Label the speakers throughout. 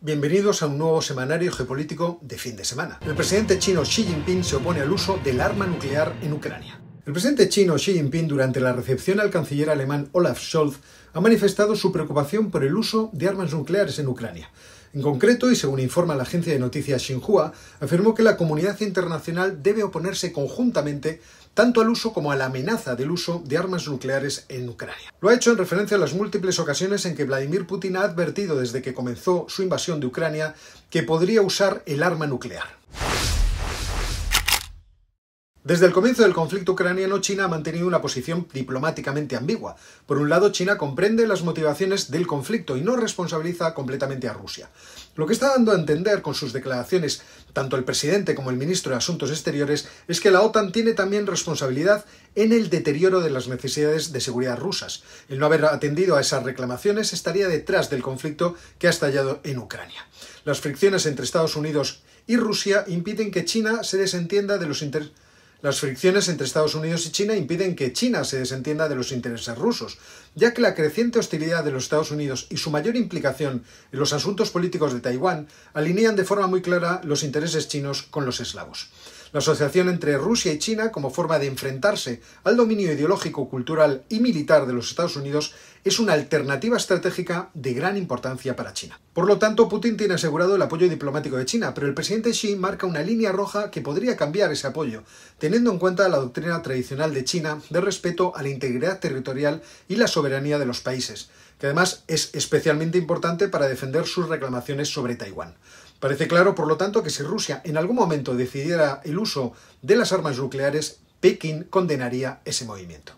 Speaker 1: Bienvenidos a un nuevo semanario geopolítico de fin de semana. El presidente chino Xi Jinping se opone al uso del arma nuclear en Ucrania. El presidente chino Xi Jinping durante la recepción al canciller alemán Olaf Scholz ha manifestado su preocupación por el uso de armas nucleares en Ucrania. En concreto, y según informa la agencia de noticias Xinhua, afirmó que la comunidad internacional debe oponerse conjuntamente tanto al uso como a la amenaza del uso de armas nucleares en Ucrania. Lo ha hecho en referencia a las múltiples ocasiones en que Vladimir Putin ha advertido desde que comenzó su invasión de Ucrania que podría usar el arma nuclear. Desde el comienzo del conflicto ucraniano, China ha mantenido una posición diplomáticamente ambigua. Por un lado, China comprende las motivaciones del conflicto y no responsabiliza completamente a Rusia. Lo que está dando a entender con sus declaraciones tanto el presidente como el ministro de Asuntos Exteriores es que la OTAN tiene también responsabilidad en el deterioro de las necesidades de seguridad rusas. El no haber atendido a esas reclamaciones estaría detrás del conflicto que ha estallado en Ucrania. Las fricciones entre Estados Unidos y Rusia impiden que China se desentienda de los intereses las fricciones entre Estados Unidos y China impiden que China se desentienda de los intereses rusos, ya que la creciente hostilidad de los Estados Unidos y su mayor implicación en los asuntos políticos de Taiwán alinean de forma muy clara los intereses chinos con los eslavos. La asociación entre Rusia y China como forma de enfrentarse al dominio ideológico, cultural y militar de los Estados Unidos es una alternativa estratégica de gran importancia para China. Por lo tanto, Putin tiene asegurado el apoyo diplomático de China, pero el presidente Xi marca una línea roja que podría cambiar ese apoyo, teniendo en cuenta la doctrina tradicional de China de respeto a la integridad territorial y la soberanía de los países, que además es especialmente importante para defender sus reclamaciones sobre Taiwán. Parece claro, por lo tanto, que si Rusia en algún momento decidiera el uso de las armas nucleares, Pekín condenaría ese movimiento.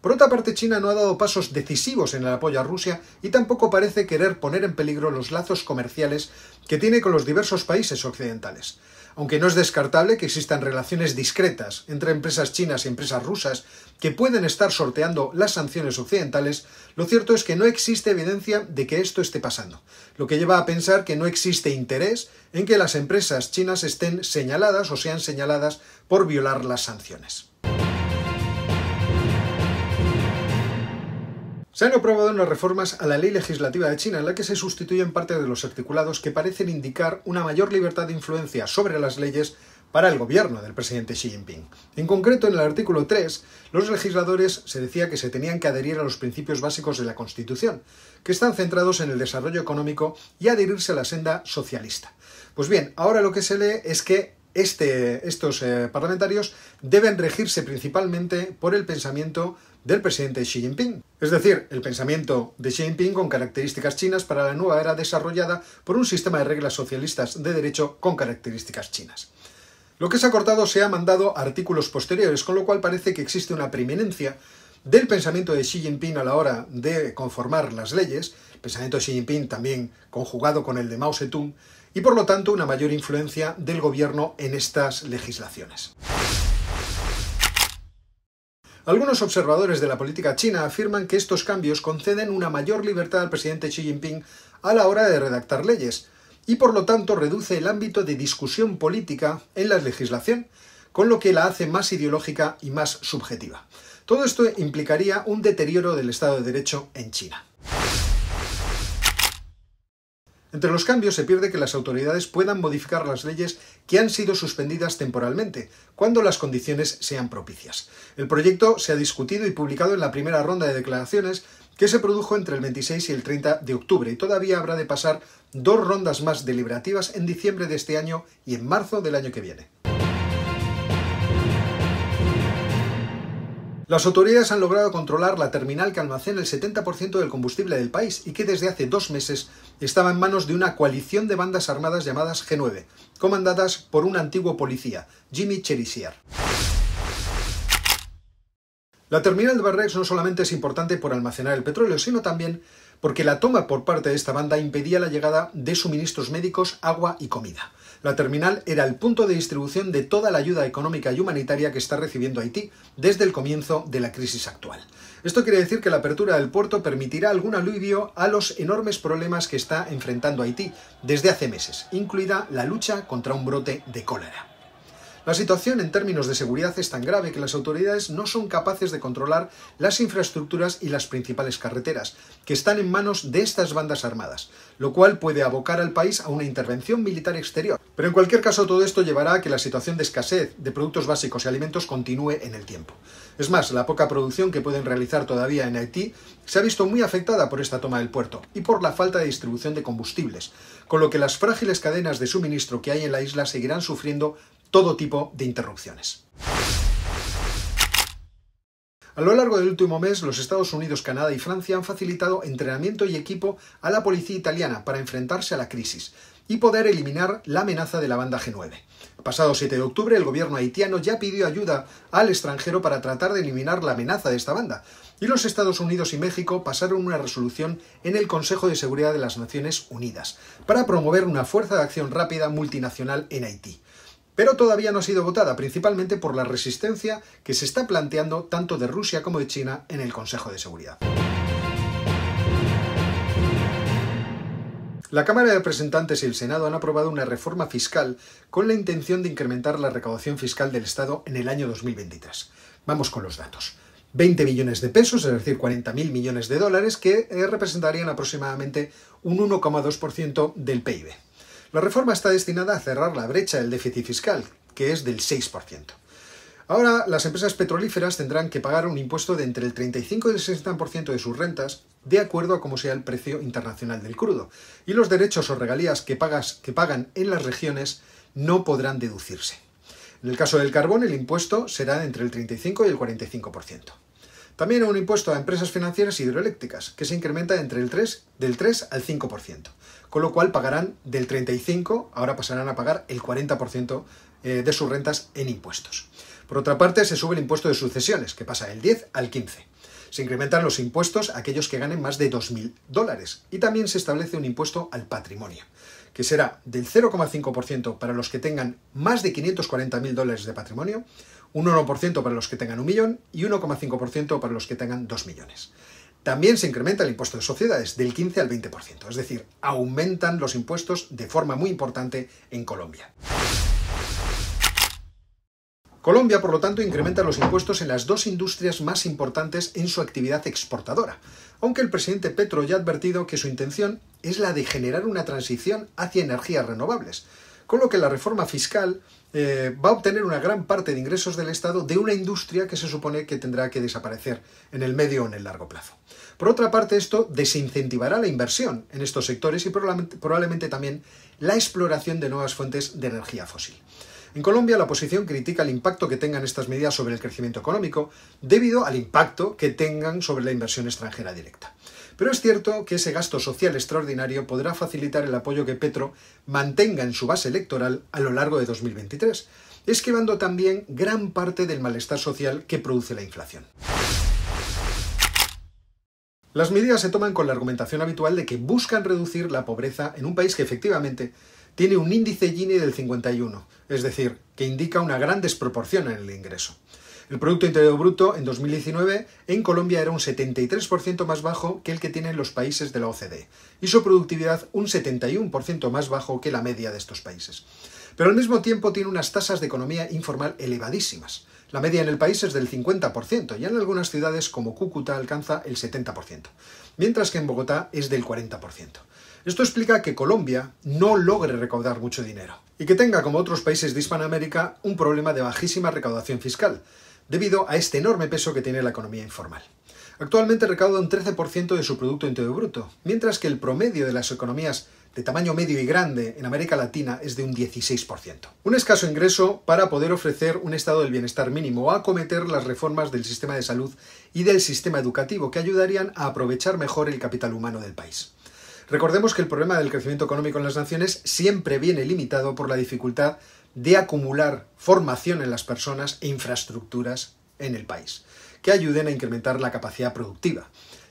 Speaker 1: Por otra parte, China no ha dado pasos decisivos en el apoyo a Rusia y tampoco parece querer poner en peligro los lazos comerciales que tiene con los diversos países occidentales aunque no es descartable que existan relaciones discretas entre empresas chinas y empresas rusas que pueden estar sorteando las sanciones occidentales, lo cierto es que no existe evidencia de que esto esté pasando, lo que lleva a pensar que no existe interés en que las empresas chinas estén señaladas o sean señaladas por violar las sanciones. Se han aprobado unas reformas a la ley legislativa de China en la que se sustituyen parte de los articulados que parecen indicar una mayor libertad de influencia sobre las leyes para el gobierno del presidente Xi Jinping. En concreto, en el artículo 3, los legisladores se decía que se tenían que adherir a los principios básicos de la Constitución, que están centrados en el desarrollo económico y adherirse a la senda socialista. Pues bien, ahora lo que se lee es que este, estos eh, parlamentarios deben regirse principalmente por el pensamiento del presidente Xi Jinping. Es decir, el pensamiento de Xi Jinping con características chinas para la nueva era desarrollada por un sistema de reglas socialistas de derecho con características chinas. Lo que se ha cortado se ha mandado a artículos posteriores, con lo cual parece que existe una preeminencia del pensamiento de Xi Jinping a la hora de conformar las leyes, pensamiento de Xi Jinping también conjugado con el de Mao Zedong, y por lo tanto una mayor influencia del gobierno en estas legislaciones. Algunos observadores de la política china afirman que estos cambios conceden una mayor libertad al presidente Xi Jinping a la hora de redactar leyes y por lo tanto reduce el ámbito de discusión política en la legislación, con lo que la hace más ideológica y más subjetiva. Todo esto implicaría un deterioro del Estado de Derecho en China. Entre los cambios se pierde que las autoridades puedan modificar las leyes que han sido suspendidas temporalmente, cuando las condiciones sean propicias. El proyecto se ha discutido y publicado en la primera ronda de declaraciones que se produjo entre el 26 y el 30 de octubre y todavía habrá de pasar dos rondas más deliberativas en diciembre de este año y en marzo del año que viene. Las autoridades han logrado controlar la terminal que almacena el 70% del combustible del país y que desde hace dos meses estaba en manos de una coalición de bandas armadas llamadas G9, comandadas por un antiguo policía, Jimmy Cherisier. La terminal de Barrex no solamente es importante por almacenar el petróleo, sino también porque la toma por parte de esta banda impedía la llegada de suministros médicos, agua y comida. La terminal era el punto de distribución de toda la ayuda económica y humanitaria que está recibiendo Haití desde el comienzo de la crisis actual. Esto quiere decir que la apertura del puerto permitirá algún alivio a los enormes problemas que está enfrentando Haití desde hace meses, incluida la lucha contra un brote de cólera. La situación en términos de seguridad es tan grave que las autoridades no son capaces de controlar las infraestructuras y las principales carreteras, que están en manos de estas bandas armadas, lo cual puede abocar al país a una intervención militar exterior. Pero en cualquier caso todo esto llevará a que la situación de escasez de productos básicos y alimentos continúe en el tiempo. Es más, la poca producción que pueden realizar todavía en Haití se ha visto muy afectada por esta toma del puerto y por la falta de distribución de combustibles, con lo que las frágiles cadenas de suministro que hay en la isla seguirán sufriendo todo tipo de interrupciones. A lo largo del último mes, los Estados Unidos, Canadá y Francia han facilitado entrenamiento y equipo a la policía italiana para enfrentarse a la crisis y poder eliminar la amenaza de la banda G9. pasado 7 de octubre, el gobierno haitiano ya pidió ayuda al extranjero para tratar de eliminar la amenaza de esta banda, y los Estados Unidos y México pasaron una resolución en el Consejo de Seguridad de las Naciones Unidas para promover una fuerza de acción rápida multinacional en Haití pero todavía no ha sido votada, principalmente por la resistencia que se está planteando tanto de Rusia como de China en el Consejo de Seguridad. La Cámara de Representantes y el Senado han aprobado una reforma fiscal con la intención de incrementar la recaudación fiscal del Estado en el año 2023. Vamos con los datos. 20 millones de pesos, es decir, 40.000 millones de dólares, que eh, representarían aproximadamente un 1,2% del PIB. La reforma está destinada a cerrar la brecha del déficit fiscal, que es del 6%. Ahora, las empresas petrolíferas tendrán que pagar un impuesto de entre el 35 y el 60% de sus rentas, de acuerdo a cómo sea el precio internacional del crudo, y los derechos o regalías que, pagan en las regiones no podrán deducirse. En el caso del carbón, el impuesto será entre el 35 y el 45%. También un impuesto a empresas financieras hidroeléctricas, que se incrementa entre el 3, del 3 al 5% con lo cual pagarán del 35, ahora pasarán a pagar el 40% eh, de sus rentas en impuestos. Por otra parte, se sube el impuesto de sucesiones, que pasa del 10 al 15. Se incrementan los impuestos a aquellos que ganen más de 2.000 dólares y también se establece un impuesto al patrimonio, que será del 0,5% para los que tengan más de 540.000 dólares de patrimonio, un 1% para los que tengan un millón y 1,5% para los que tengan 2 millones. También se incrementa el impuesto de sociedades del 15 al 20%, es decir, aumentan los impuestos de forma muy importante en Colombia. Colombia, por lo tanto, incrementa los impuestos en las dos industrias más importantes en su actividad exportadora, aunque el presidente Petro ya ha advertido que su intención es la de generar una transición hacia energías renovables, con lo que la reforma fiscal eh, va a obtener una gran parte de ingresos del Estado de una industria que se supone que tendrá que desaparecer en el medio o en el largo plazo. Por otra parte, esto desincentivará la inversión en estos sectores y probablemente también la exploración de nuevas fuentes de energía fósil. En Colombia, la oposición critica el impacto que tengan estas medidas sobre el crecimiento económico debido al impacto que tengan sobre la inversión extranjera directa. Pero es cierto que ese gasto social extraordinario podrá facilitar el apoyo que Petro mantenga en su base electoral a lo largo de 2023, esquivando también gran parte del malestar social que produce la inflación. Las medidas se toman con la argumentación habitual de que buscan reducir la pobreza en un país que efectivamente tiene un índice Gini del 51, es decir, que indica una gran desproporción en el ingreso. El Producto Interior Bruto en 2019 en Colombia era un 73% más bajo que el que tienen los países de la OCDE y su productividad un 71% más bajo que la media de estos países. Pero al mismo tiempo tiene unas tasas de economía informal elevadísimas. La media en el país es del 50% y en algunas ciudades como Cúcuta alcanza el 70% mientras que en Bogotá es del 40%. Esto explica que Colombia no logre recaudar mucho dinero y que tenga, como otros países de Hispanoamérica, un problema de bajísima recaudación fiscal, debido a este enorme peso que tiene la economía informal. Actualmente recauda un 13% de su Producto Interior Bruto, mientras que el promedio de las economías de tamaño medio y grande en América Latina es de un 16%. Un escaso ingreso para poder ofrecer un estado del bienestar mínimo o acometer las reformas del sistema de salud y del sistema educativo que ayudarían a aprovechar mejor el capital humano del país. Recordemos que el problema del crecimiento económico en las naciones siempre viene limitado por la dificultad de acumular formación en las personas e infraestructuras en el país, que ayuden a incrementar la capacidad productiva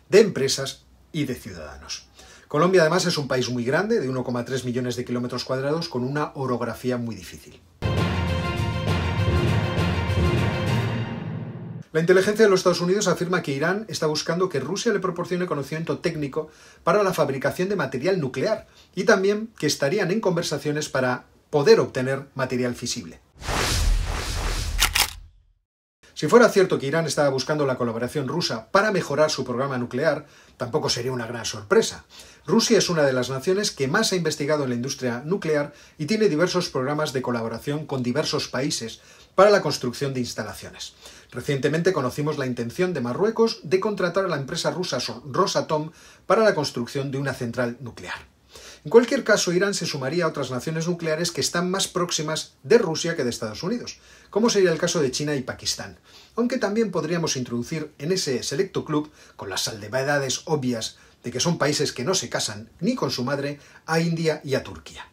Speaker 1: de empresas y de ciudadanos. Colombia además es un país muy grande, de 1,3 millones de kilómetros cuadrados, con una orografía muy difícil. La inteligencia de los Estados Unidos afirma que Irán está buscando que Rusia le proporcione conocimiento técnico para la fabricación de material nuclear y también que estarían en conversaciones para poder obtener material fisible. Si fuera cierto que Irán estaba buscando la colaboración rusa para mejorar su programa nuclear, tampoco sería una gran sorpresa. Rusia es una de las naciones que más ha investigado en la industria nuclear y tiene diversos programas de colaboración con diversos países para la construcción de instalaciones. Recientemente conocimos la intención de Marruecos de contratar a la empresa rusa Rosatom para la construcción de una central nuclear. En cualquier caso, Irán se sumaría a otras naciones nucleares que están más próximas de Rusia que de Estados Unidos, como sería el caso de China y Pakistán, aunque también podríamos introducir en ese selecto club, con las salvedades obvias de que son países que no se casan ni con su madre, a India y a Turquía.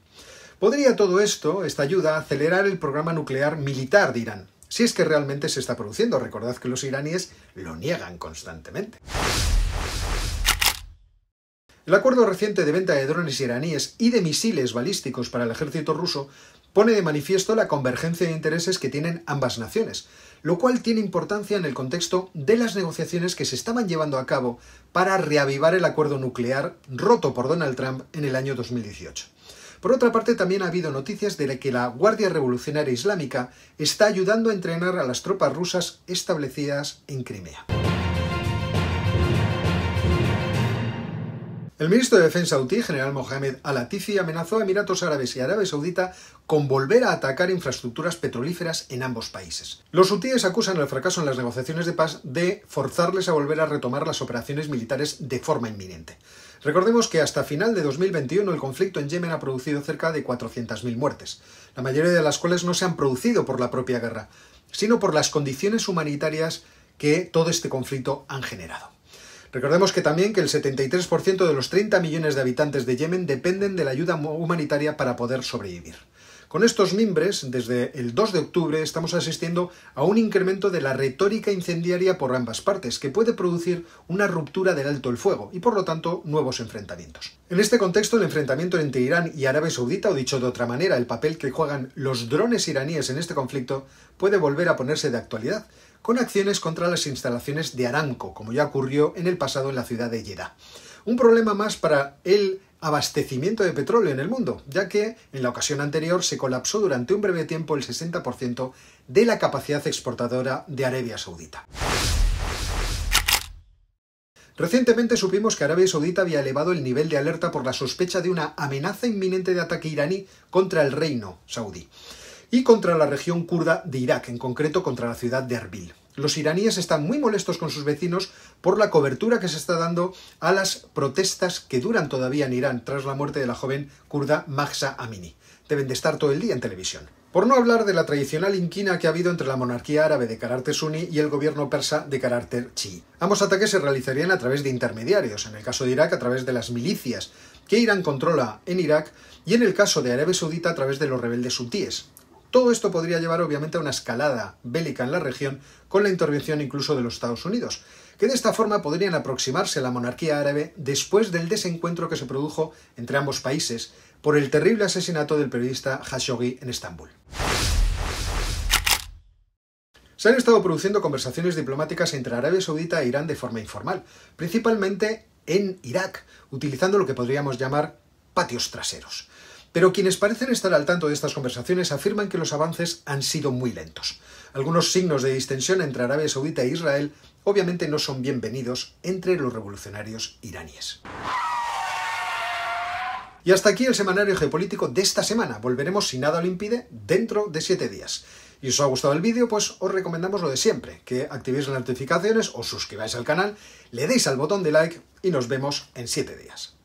Speaker 1: ¿Podría todo esto, esta ayuda, acelerar el programa nuclear militar de Irán? Si es que realmente se está produciendo, recordad que los iraníes lo niegan constantemente. El acuerdo reciente de venta de drones iraníes y de misiles balísticos para el ejército ruso pone de manifiesto la convergencia de intereses que tienen ambas naciones, lo cual tiene importancia en el contexto de las negociaciones que se estaban llevando a cabo para reavivar el acuerdo nuclear roto por Donald Trump en el año 2018. Por otra parte, también ha habido noticias de que la Guardia Revolucionaria Islámica está ayudando a entrenar a las tropas rusas establecidas en Crimea. El ministro de Defensa Houthi, general Mohamed Al-Atifi, amenazó a Emiratos Árabes y Arabia Saudita con volver a atacar infraestructuras petrolíferas en ambos países. Los hutíes acusan el fracaso en las negociaciones de paz de forzarles a volver a retomar las operaciones militares de forma inminente. Recordemos que hasta final de 2021 el conflicto en Yemen ha producido cerca de 400.000 muertes, la mayoría de las cuales no se han producido por la propia guerra, sino por las condiciones humanitarias que todo este conflicto han generado. Recordemos que también que el 73% de los 30 millones de habitantes de Yemen dependen de la ayuda humanitaria para poder sobrevivir. Con estos mimbres, desde el 2 de octubre estamos asistiendo a un incremento de la retórica incendiaria por ambas partes, que puede producir una ruptura del alto el fuego y, por lo tanto, nuevos enfrentamientos. En este contexto, el enfrentamiento entre Irán y Arabia Saudita, o dicho de otra manera, el papel que juegan los drones iraníes en este conflicto, puede volver a ponerse de actualidad, con acciones contra las instalaciones de Aranco, como ya ocurrió en el pasado en la ciudad de Jeddah. Un problema más para el abastecimiento de petróleo en el mundo, ya que en la ocasión anterior se colapsó durante un breve tiempo el 60% de la capacidad exportadora de Arabia Saudita. Recientemente supimos que Arabia Saudita había elevado el nivel de alerta por la sospecha de una amenaza inminente de ataque iraní contra el reino saudí y contra la región kurda de Irak, en concreto contra la ciudad de Erbil. Los iraníes están muy molestos con sus vecinos por la cobertura que se está dando a las protestas que duran todavía en Irán tras la muerte de la joven kurda Mahsa Amini. Deben de estar todo el día en televisión. Por no hablar de la tradicional inquina que ha habido entre la monarquía árabe de carácter suní y el gobierno persa de carácter chií. Ambos ataques se realizarían a través de intermediarios, en el caso de Irak a través de las milicias que Irán controla en Irak y en el caso de Arabia Saudita a través de los rebeldes hutíes. Todo esto podría llevar obviamente a una escalada bélica en la región con la intervención incluso de los Estados Unidos, que de esta forma podrían aproximarse a la monarquía árabe después del desencuentro que se produjo entre ambos países por el terrible asesinato del periodista Khashoggi en Estambul. Se han estado produciendo conversaciones diplomáticas entre Arabia Saudita e Irán de forma informal, principalmente en Irak, utilizando lo que podríamos llamar patios traseros. Pero quienes parecen estar al tanto de estas conversaciones afirman que los avances han sido muy lentos. Algunos signos de distensión entre Arabia Saudita e Israel obviamente no son bienvenidos entre los revolucionarios iraníes. Y hasta aquí el semanario geopolítico de esta semana. Volveremos, si nada lo impide, dentro de siete días. Y si os ha gustado el vídeo, pues os recomendamos lo de siempre, que activéis las notificaciones, os suscribáis al canal, le deis al botón de like y nos vemos en siete días.